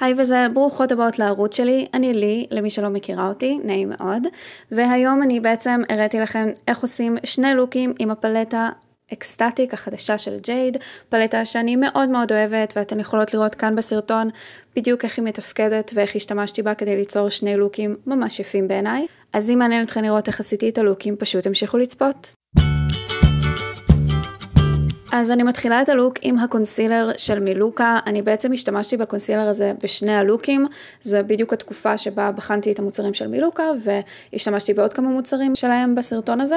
היי וזה, ברוכות הבאות לערוץ שלי, אני לי, למי שלא מכירה אותי, נעים מאוד, והיום אני בעצם הראיתי לכם איך עושים שני לוקים עם הפלטה אקסטטיק החדשה של ג'ייד, פלטה שאני מאוד מאוד אוהבת ואתן יכולות לראות כאן בסרטון בדיוק איך היא מתפקדת ואיך השתמשתי בה כדי ליצור שני לוקים ממש יפים בעיניי, אז אם מעניין אתכם לראות איך עשיתי את הלוקים פשוט המשיכו לצפות. אז אני מתחילה את הלוק עם הקונסילר של מלוקה, אני בעצם השתמשתי בקונסילר הזה בשני הלוקים, זו בדיוק התקופה שבה בחנתי את המוצרים של מלוקה והשתמשתי בעוד כמה מוצרים שלהם בסרטון הזה,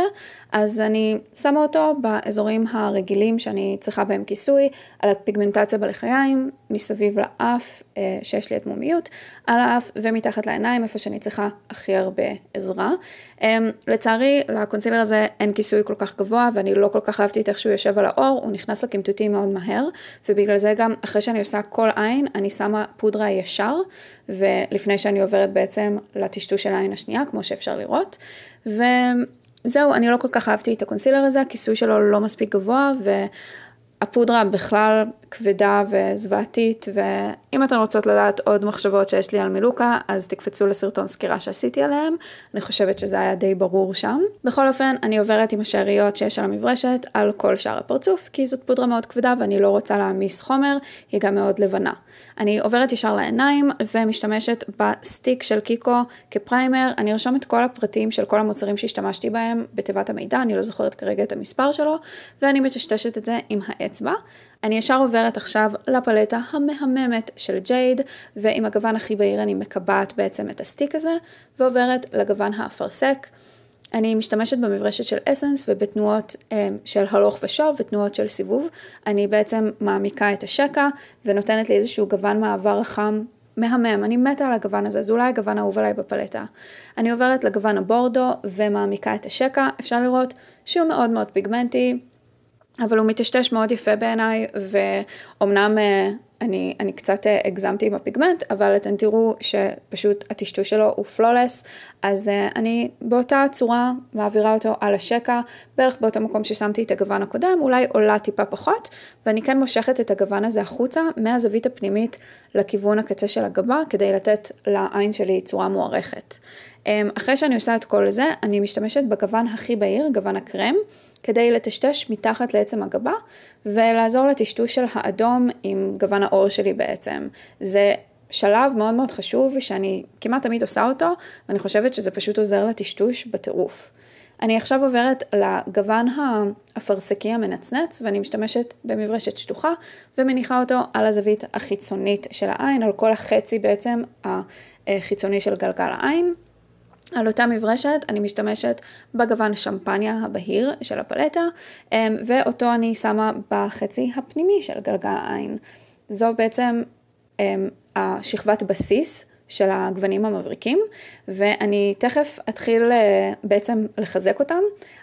אז אני שמה אותו באזורים הרגילים שאני צריכה בהם כיסוי, על הפיגמנטציה בלחיים, מסביב לאף אה, שיש לי את מומיות על האף ומתחת לעיניים איפה שאני צריכה הכי הרבה עזרה. אמ, לצערי לקונסילר הזה אין כיסוי כל כך גבוה ואני לא כל כך אהבתי את איך שהוא יושב על האור, הוא נכנס לקמטוטים מאוד מהר, ובגלל זה גם אחרי שאני עושה כל עין, אני שמה פודרה ישר, ולפני שאני עוברת בעצם לטשטוש של העין השנייה, כמו שאפשר לראות, וזהו, אני לא כל כך אהבתי את הקונסילר הזה, הכיסוי שלו לא מספיק גבוה, ו... הפודרה בכלל כבדה וזוועתית, ואם אתן רוצות לדעת עוד מחשבות שיש לי על מלוקה, אז תקפצו לסרטון סקירה שעשיתי עליהם, אני חושבת שזה היה די ברור שם. בכל אופן, אני עוברת עם השאריות שיש על המברשת על כל שאר הפרצוף, כי זאת פודרה מאוד כבדה ואני לא רוצה להעמיס חומר, היא גם מאוד לבנה. אני עוברת ישר לעיניים ומשתמשת בסטיק של קיקו כפריימר, אני ארשום את כל הפרטים של כל המוצרים שהשתמשתי בהם בתיבת המידע, אני לא זוכרת כרגע את המספר שלו, ואני מטשטשת את זה עם העץ. האצבע. אני ישר עוברת עכשיו לפלטה המהממת של ג'ייד, ועם הגוון הכי בהיר אני מקבעת בעצם את הסטיק הזה, ועוברת לגוון האפרסק. אני משתמשת במברשת של אסנס ובתנועות אמ, של הלוך ושוב ותנועות של סיבוב. אני בעצם מעמיקה את השקע ונותנת לי איזשהו גוון מעבר חם מהמם, אני מתה על הגוון הזה, זה אולי הגוון האהוב עליי בפלטה. אני עוברת לגוון הבורדו ומעמיקה את השקע, אפשר לראות שהוא מאוד מאוד פיגמנטי, אבל הוא מטשטש מאוד יפה בעיניי, ואומנם אה, אני, אני קצת אה, הגזמתי עם הפיגמנט, אבל אתם תראו שפשוט הטשטוש שלו הוא פלולס, אז אה, אני באותה צורה מעבירה אותו על השקע, בערך באותו מקום ששמתי את הגוון הקודם, אולי עולה טיפה פחות, ואני כן מושכת את הגוון הזה החוצה מהזווית הפנימית לכיוון הקצה של הגבה, כדי לתת לעין שלי צורה מוערכת. אמ, אחרי שאני עושה את כל זה, אני משתמשת בגוון הכי בהיר, גוון הקרם. כדי לטשטש מתחת לעצם הגבה ולעזור לטשטוש של האדום עם גוון העור שלי בעצם. זה שלב מאוד מאוד חשוב שאני כמעט תמיד עושה אותו ואני חושבת שזה פשוט עוזר לטשטוש בטירוף. אני עכשיו עוברת לגוון האפרסקי המנצנץ ואני משתמשת במברשת שטוחה ומניחה אותו על הזווית החיצונית של העין, על כל החצי בעצם החיצוני של גלגל העין. על אותה מברשת אני משתמשת בגוון שמפניה הבהיר של הפלטה אמ, ואותו אני שמה בחצי הפנימי של גלגל העין. זו בעצם אמ, השכבת בסיס של הגוונים המבריקים ואני תכף אתחיל אה, בעצם לחזק אותם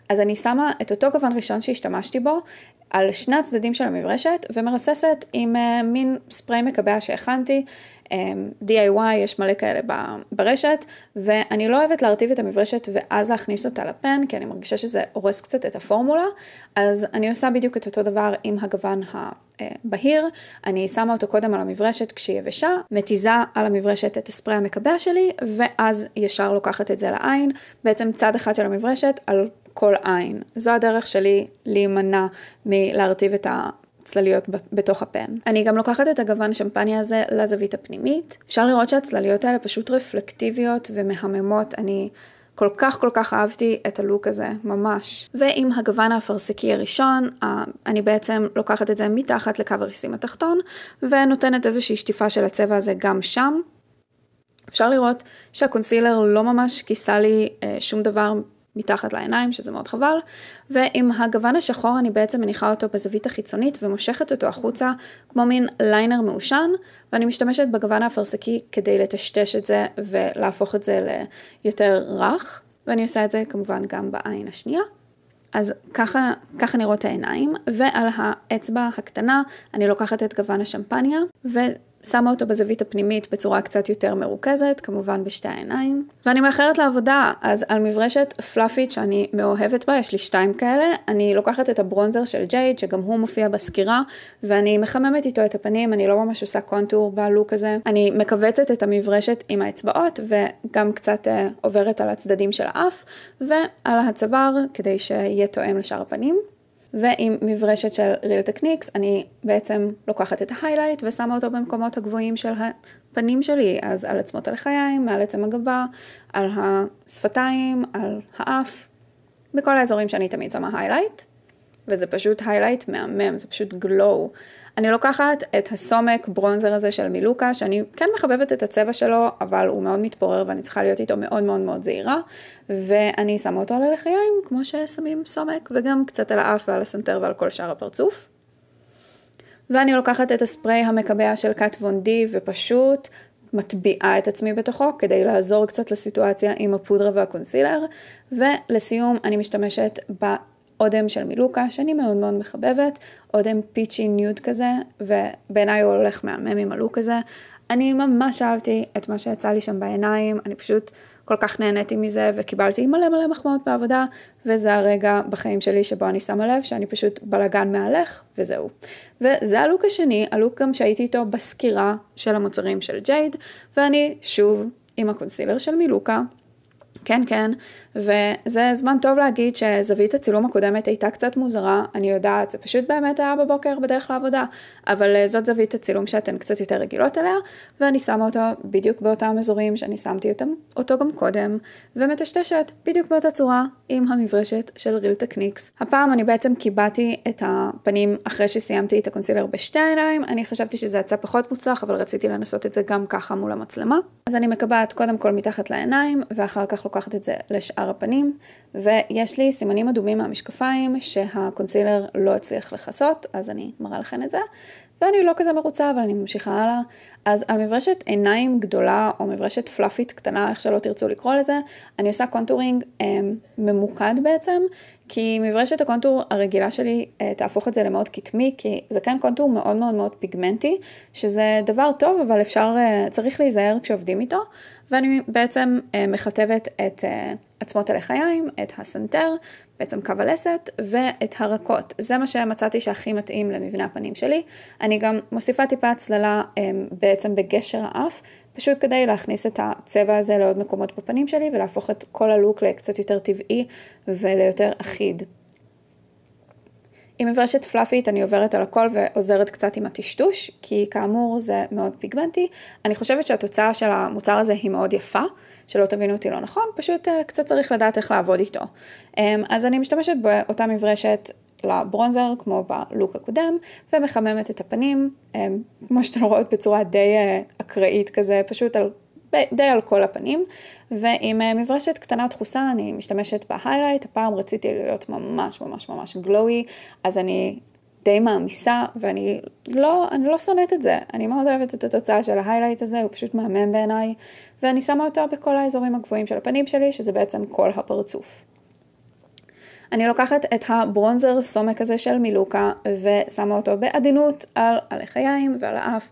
אז אני שמה את אותו גוון ראשון שהשתמשתי בו על שני הצדדים של המברשת ומרססת עם uh, מין ספרי מקבע שהכנתי, um, אה, DIY יש מלא כאלה ברשת ואני לא אוהבת להרטיב את המברשת ואז להכניס אותה לפן כי אני מרגישה שזה הורס קצת את הפורמולה אז אני עושה בדיוק את אותו דבר עם הגוון הבהיר, אה, אני שמה אותו קודם על המברשת כשהיא יבשה, מתיזה על המברשת את הספרי המקבע שלי ואז ישר לוקחת את זה לעין, בעצם צד אחד של המברשת על כל עין. זו הדרך שלי להימנע מלהרטיב את ה... צלליות בתוך הפן. אני גם לוקחת את הגוון שמפניה הזה לזווית הפנימית. אפשר לראות שהצלליות האלה פשוט רפלקטיביות ומהממות. אני כל כך כל כך אהבתי את הלוק הזה, ממש. ועם הגוון האפרסקי הראשון, אני בעצם לוקחת את זה מתחת לקו הריסים התחתון, ונותנת איזושהי שטיפה של הצבע הזה גם שם. אפשר לראות שהקונסילר לא ממש כיסה לי אה, שום דבר מתחת לעיניים, שזה מאוד חבל, ועם הגוון השחור אני בעצם מניחה אותו בזווית החיצונית ומושכת אותו החוצה כמו מין ליינר מעושן, ואני משתמשת בגוון האפרסקי כדי לטשטש את זה ולהפוך את זה ליותר רך, ואני עושה את זה כמובן גם בעין השנייה. אז ככה, ככה נראות העיניים, ועל האצבע הקטנה אני לוקחת את גוון השמפניה, ו... שמה אותו בזווית הפנימית בצורה קצת יותר מרוכזת, כמובן בשתי העיניים. ואני מאחרת לעבודה, אז על מברשת פלאפית שאני מאוהבת בה, יש לי שתיים כאלה, אני לוקחת את הברונזר של ג'ייד, שגם הוא מופיע בסקירה, ואני מחממת איתו את הפנים, אני לא ממש עושה קונטור בלוק הזה. אני מכווצת את המברשת עם האצבעות, וגם קצת אה, עוברת על הצדדים של האף, ועל הצוואר, כדי שיהיה תואם לשאר הפנים. ועם מברשת של real techniques אני בעצם לוקחת את ההיילייט ושמה אותו במקומות הגבוהים של הפנים שלי, אז על עצמות הלחיים, על עצם הגבה, על השפתיים, על האף, בכל האזורים שאני תמיד שמה היילייט, וזה פשוט היילייט מהמם, זה פשוט גלו, אני לוקחת את הסומק ברונזר הזה של מילוקה, שאני כן מחבבת את הצבע שלו, אבל הוא מאוד מתפורר ואני צריכה להיות איתו מאוד מאוד מאוד זהירה, ואני שמה אותו על הלחיים כמו ששמים סומק, וגם קצת על האף ועל הסנטר ועל כל שאר הפרצוף. ואני לוקחת את הספרי המקבע של קאט וון די ופשוט מטביעה את עצמי בתוכו כדי לעזור קצת לסיטואציה עם הפודרה והקונסילר ולסיום אני משתמשת ב... אודם של מילוקה, שאני מאוד מאוד מחבבת, אודם פיצ'י ניוד כזה, ובעיניי הוא הולך מהמם עם הלוק הזה. אני ממש אהבתי את מה שיצא לי שם בעיניים, אני פשוט כל כך נהניתי מזה וקיבלתי מלא מלא מחמאות בעבודה, וזה הרגע בחיים שלי שבו אני שמה לב שאני פשוט בלאגן מהלך, וזהו. וזה הלוק השני, הלוק גם שהייתי איתו בסקירה של המוצרים של ג'ייד, ואני שוב עם הקונסילר של מילוקה, כן, כן, וזה זמן טוב להגיד שזווית הצילום הקודמת הייתה קצת מוזרה, אני יודעת, זה פשוט באמת היה בבוקר בדרך לעבודה, אבל אה, זאת זווית הצילום שאתן קצת יותר רגילות אליה, ואני שמה אותו בדיוק באותם אזורים שאני שמתי אותם, אותו גם קודם, ומטשטשת בדיוק באותה צורה עם המברשת של ריל טקניקס. הפעם אני בעצם קיבעתי את הפנים אחרי שסיימתי את הקונסילר בשתי העיניים, אני חשבתי שזה יצא פחות מוצלח, אבל רציתי לנסות את זה גם ככה מול המצלמה. אז אני מקבעת קודם כל מתחת לעיניים, ואחר כך לוקחת את זה לשאר הפנים, ויש לי סימנים אדומים מהמשקפיים שהקונסילר לא הצליח לכסות, אז אני מראה לכם את זה, ואני לא כזה מרוצה, אבל אני ממשיכה הלאה. אז על מברשת עיניים גדולה, או מברשת פלאפית קטנה, איך שלא תרצו לקרוא לזה, אני עושה קונטורינג אה, ממוקד בעצם, כי מברשת הקונטור הרגילה שלי אה, תהפוך את זה למאוד קטמי, כי זה כן קונטור מאוד מאוד מאוד פיגמנטי, שזה דבר טוב, אבל אפשר, אה, צריך להיזהר כשעובדים איתו. ואני בעצם אה, מכתבת את אה, עצמות הלחיים, את הסנטר, בעצם קו הלסת ואת הרקות. זה מה שמצאתי שהכי מתאים למבנה הפנים שלי. אני גם מוסיפה טיפה הצללה אה, בעצם בגשר האף, פשוט כדי להכניס את הצבע הזה לעוד מקומות בפנים שלי ולהפוך את כל הלוק לקצת יותר טבעי וליותר אחיד. עם מברשת פלאפית אני עוברת על הכל ועוזרת קצת עם הטשטוש, כי כאמור זה מאוד פיגמנטי. אני חושבת שהתוצאה של המוצר הזה היא מאוד יפה, שלא תבינו אותי לא נכון, פשוט אה, קצת צריך לדעת איך לעבוד איתו. אמ, אז אני משתמשת באותה מברשת לברונזר, כמו בלוק הקודם, ומחממת את הפנים, אמ, כמו שאתן רואות בצורה די אה, אקראית כזה, פשוט על די על כל הפנים, ועם אה, מברשת קטנה דחוסה אני משתמשת בהיילייט, הפעם רציתי להיות ממש ממש ממש גלואי, אז אני די מעמיסה, ואני לא, אני לא שונאת את זה, אני מאוד אוהבת את התוצאה של ההיילייט הזה, הוא פשוט מהמם בעיניי, ואני שמה אותו בכל האזורים הגבוהים של הפנים שלי, שזה בעצם כל הפרצוף. אני לוקחת את הברונזר סומק הזה של מילוקה ושמה אותו בעדינות על הלחיים ועל האף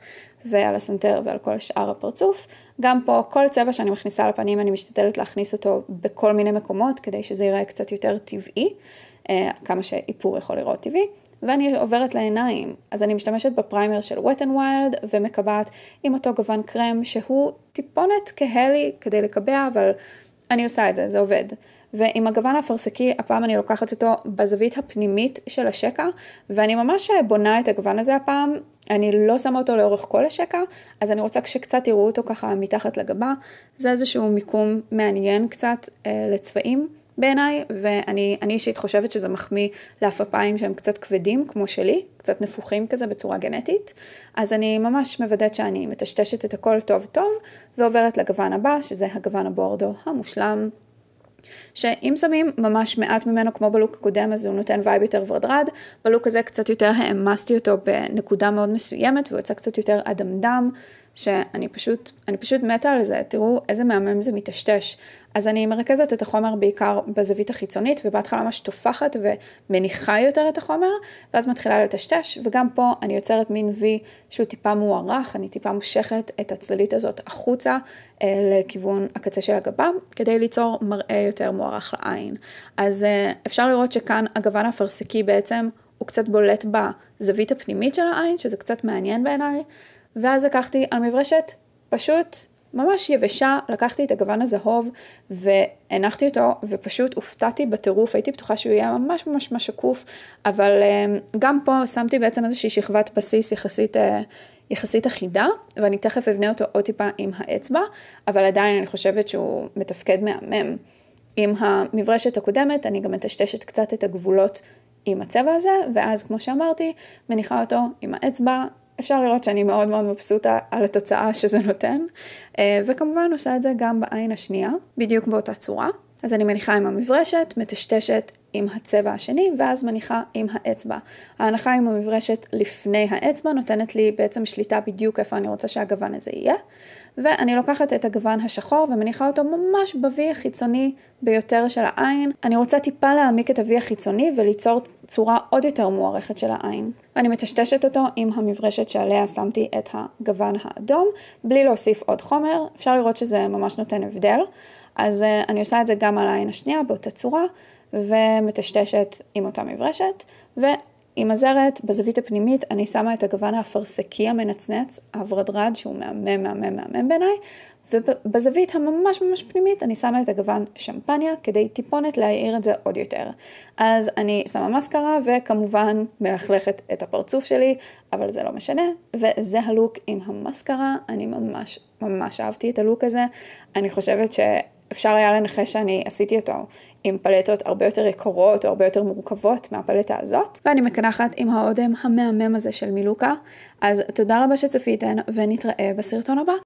ועל הסנטר ועל כל שאר הפרצוף. גם פה כל צבע שאני מכניסה לפנים אני משתדלת להכניס אותו בכל מיני מקומות כדי שזה ייראה קצת יותר טבעי, אה, כמה שאיפור יכול לראות טבעי. ואני עוברת לעיניים, אז אני משתמשת בפריימר של wet and wild ומקבעת עם אותו גוון קרם שהוא טיפונת כהלי כדי לקבע, אבל אני עושה את זה, זה עובד. ועם הגוון האפרסקי הפעם אני לוקחת אותו בזווית הפנימית של השקע ואני ממש בונה את הגוון הזה הפעם, אני לא שמה אותו לאורך כל השקע, אז אני רוצה שקצת יראו אותו ככה מתחת לגבה, זה איזשהו מיקום מעניין קצת אה, לצבעים. בעיניי, ואני אישית חושבת שזה מחמיא לאפפיים שהם קצת כבדים כמו שלי, קצת נפוחים כזה בצורה גנטית, אז אני ממש מוודאת שאני מטשטשת את הכל טוב טוב, ועוברת לגוון הבא, שזה הגוון הבורדו המושלם. שאם שמים ממש מעט ממנו כמו בלוק הקודם אז הוא נותן וייב יותר ורדרד, בלוק הזה קצת יותר העמסתי אותו בנקודה מאוד מסוימת והוא יצא קצת יותר אדמדם שאני פשוט, אני פשוט מתה על זה, תראו איזה מהמם זה מטשטש. אז אני מרכזת את החומר בעיקר בזווית החיצונית, ובהתחלה ממש טופחת ומניחה יותר את החומר, ואז מתחילה לטשטש, וגם פה אני יוצרת מין וי שהוא טיפה מוארך, אני טיפה מושכת את הצללית הזאת החוצה אה, לכיוון הקצה של הגבה, כדי ליצור מראה יותר מוארך לעין. אז אה, אפשר לראות שכאן הגוון האפרסקי בעצם הוא קצת בולט בזווית הפנימית של העין, שזה קצת מעניין בעיניי. ואז לקחתי על מברשת פשוט ממש יבשה, לקחתי את הגוון הזהוב והנחתי אותו ופשוט הופתעתי בטירוף, הייתי בטוחה שהוא יהיה ממש ממש ממש שקוף, אבל אמ, גם פה שמתי בעצם איזושהי שכבת בסיס יחסית, אה, יחסית אחידה, ואני תכף אבנה אותו עוד טיפה עם האצבע, אבל עדיין אני חושבת שהוא מתפקד מהמם. עם המברשת הקודמת אני גם מטשטשת קצת את הגבולות עם הצבע הזה, ואז כמו שאמרתי, מניחה אותו עם האצבע אפשר לראות שאני מאוד מאוד מבסוטה על התוצאה שזה נותן, אה, וכמובן עושה את זה גם בעין השנייה, בדיוק באותה צורה. אז אני מניחה עם המברשת, מטשטשת עם הצבע השני, ואז מניחה עם האצבע. ההנחה עם המברשת לפני האצבע נותנת לי בעצם שליטה בדיוק איפה אני רוצה שהגוון הזה יהיה, ואני לוקחת את הגוון השחור ומניחה אותו ממש ב-V החיצוני ביותר של העין. אני רוצה טיפה להעמיק את ה-V החיצוני וליצור צורה עוד יותר מוערכת של העין. אני מטשטשת אותו עם המברשת שעליה שמתי את הגוון האדום, בלי להוסיף עוד חומר, אפשר לראות שזה ממש נותן הבדל. אז אה, אני עושה את זה גם על העין השנייה באותה צורה, ומטשטשת עם אותה מברשת, ועם הזרת בזווית הפנימית אני שמה את הגוון האפרסקי המנצנץ, הוורדרד, שהוא מהמם מהמם מהמם בעיניי, ובזווית הממש ממש פנימית אני שמה את הגוון שמפניה כדי טיפונת להעיר את זה עוד יותר. אז אני שמה מסקרה וכמובן מלכלכת את הפרצוף שלי, אבל זה לא משנה, וזה הלוק עם המסקרה, אני ממש ממש אהבתי את הלוק הזה, אני חושבת ש... אפשר היה לנחש שאני עשיתי אותו עם פלטות הרבה יותר יקרות או הרבה יותר מורכבות מהפלטה הזאת, ואני מקנחת עם האודם המהמם הזה של מילוקה. אז תודה רבה שצפיתן ונתראה בסרטון הבא.